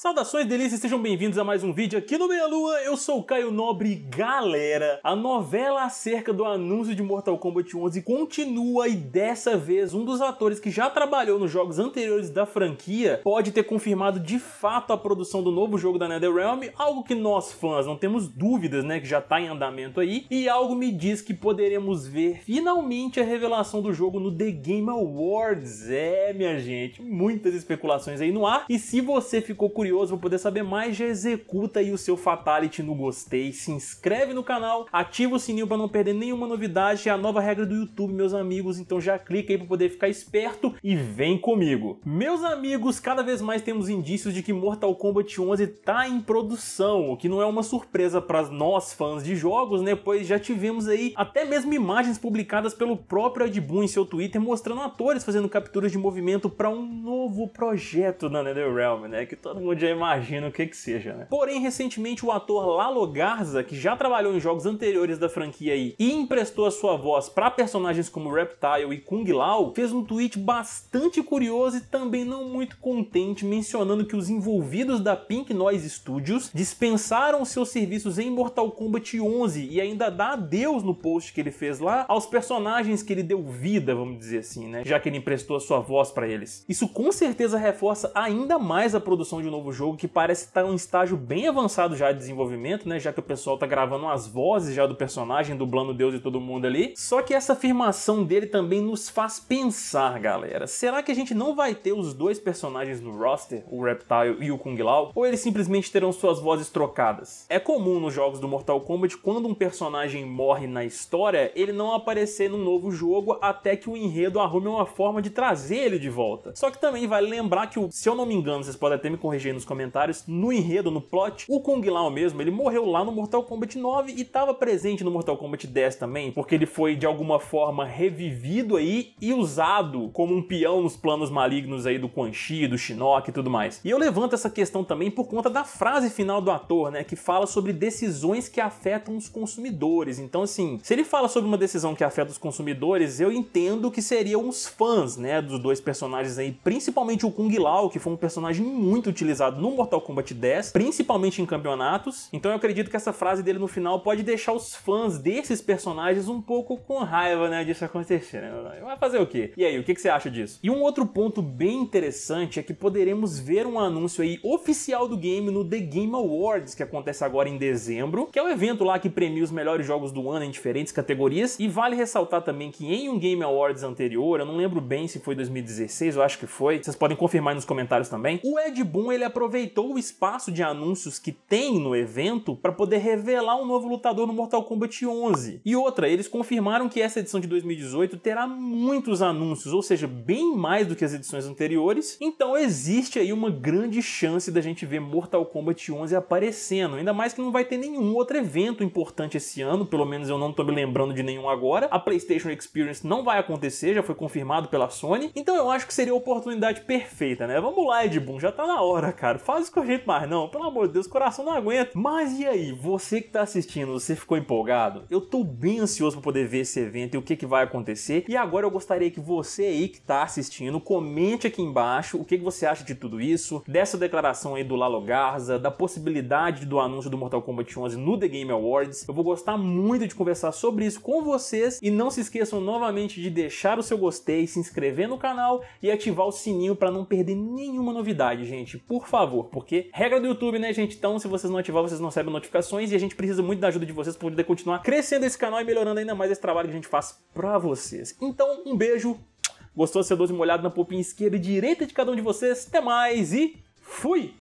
Saudações delícias, sejam bem-vindos a mais um vídeo aqui no Meia Lua, eu sou o Caio Nobre. Galera, a novela acerca do anúncio de Mortal Kombat 11 continua e dessa vez um dos atores que já trabalhou nos jogos anteriores da franquia pode ter confirmado de fato a produção do novo jogo da NetherRealm, algo que nós fãs não temos dúvidas, né, que já tá em andamento aí, e algo me diz que poderemos ver finalmente a revelação do jogo no The Game Awards. É, minha gente, muitas especulações aí no ar, e se você ficou curioso curioso para poder saber mais, já executa aí o seu fatality no gostei, se inscreve no canal, ativa o sininho para não perder nenhuma novidade, é a nova regra do YouTube, meus amigos, então já clica aí para poder ficar esperto e vem comigo. Meus amigos, cada vez mais temos indícios de que Mortal Kombat 11 tá em produção, o que não é uma surpresa para nós fãs de jogos, né, pois já tivemos aí até mesmo imagens publicadas pelo próprio Ed Boon em seu Twitter mostrando atores fazendo capturas de movimento para um novo projeto na NetherRealm, né, que todo mundo já imagino o que que seja, né? Porém, recentemente o ator Lalo Garza, que já trabalhou em jogos anteriores da franquia aí, e emprestou a sua voz para personagens como Reptile e Kung Lao, fez um tweet bastante curioso e também não muito contente, mencionando que os envolvidos da Pink Noise Studios dispensaram seus serviços em Mortal Kombat 11 e ainda dá adeus no post que ele fez lá aos personagens que ele deu vida, vamos dizer assim, né? Já que ele emprestou a sua voz para eles. Isso com certeza reforça ainda mais a produção de um novo novo jogo que parece estar tá em um estágio bem avançado já de desenvolvimento, né? Já que o pessoal tá gravando as vozes já do personagem, dublando Deus e todo mundo ali. Só que essa afirmação dele também nos faz pensar, galera. Será que a gente não vai ter os dois personagens no roster, o Reptile e o Kung Lao? Ou eles simplesmente terão suas vozes trocadas? É comum nos jogos do Mortal Kombat, quando um personagem morre na história, ele não aparecer num novo jogo até que o enredo arrume uma forma de trazer ele de volta. Só que também vale lembrar que, o, se eu não me engano, vocês podem até me corrigir nos comentários, no enredo, no plot, o Kung Lao mesmo, ele morreu lá no Mortal Kombat 9 e estava presente no Mortal Kombat 10 também, porque ele foi de alguma forma revivido aí e usado como um peão nos planos malignos aí do Quan Chi, do Shinnok e tudo mais. E eu levanto essa questão também por conta da frase final do ator, né, que fala sobre decisões que afetam os consumidores. Então assim, se ele fala sobre uma decisão que afeta os consumidores, eu entendo que seriam os fãs, né, dos dois personagens aí, principalmente o Kung Lao, que foi um personagem muito utilizado usado no Mortal Kombat 10, principalmente em campeonatos. Então eu acredito que essa frase dele no final pode deixar os fãs desses personagens um pouco com raiva, né, disso acontecer. Né? Vai fazer o quê? E aí, o que, que você acha disso? E um outro ponto bem interessante é que poderemos ver um anúncio aí oficial do game no The Game Awards, que acontece agora em dezembro, que é o um evento lá que premia os melhores jogos do ano em diferentes categorias. E vale ressaltar também que em um Game Awards anterior, eu não lembro bem se foi 2016, eu acho que foi, vocês podem confirmar nos comentários também, o Ed Boon ele apresentou aproveitou o espaço de anúncios que tem no evento para poder revelar um novo lutador no Mortal Kombat 11. E outra, eles confirmaram que essa edição de 2018 terá muitos anúncios, ou seja, bem mais do que as edições anteriores. Então existe aí uma grande chance da gente ver Mortal Kombat 11 aparecendo, ainda mais que não vai ter nenhum outro evento importante esse ano, pelo menos eu não tô me lembrando de nenhum agora. A PlayStation Experience não vai acontecer, já foi confirmado pela Sony. Então eu acho que seria a oportunidade perfeita, né? Vamos lá, Ed Boon, já tá na hora, cara cara? Faz com a gente mais não. Pelo amor de Deus, o coração não aguenta. Mas e aí, você que tá assistindo, você ficou empolgado? Eu tô bem ansioso para poder ver esse evento e o que, que vai acontecer. E agora eu gostaria que você aí que tá assistindo, comente aqui embaixo o que, que você acha de tudo isso, dessa declaração aí do Lalo Garza, da possibilidade do anúncio do Mortal Kombat 11 no The Game Awards. Eu vou gostar muito de conversar sobre isso com vocês e não se esqueçam novamente de deixar o seu gostei, se inscrever no canal e ativar o sininho para não perder nenhuma novidade, gente. Por por favor, porque regra do YouTube, né, gente? Então, se vocês não ativar, vocês não recebem notificações e a gente precisa muito da ajuda de vocês para poder continuar crescendo esse canal e melhorando ainda mais esse trabalho que a gente faz para vocês. Então, um beijo. Gostou de ser doce molhado na popinha esquerda e direita de cada um de vocês? Até mais e fui!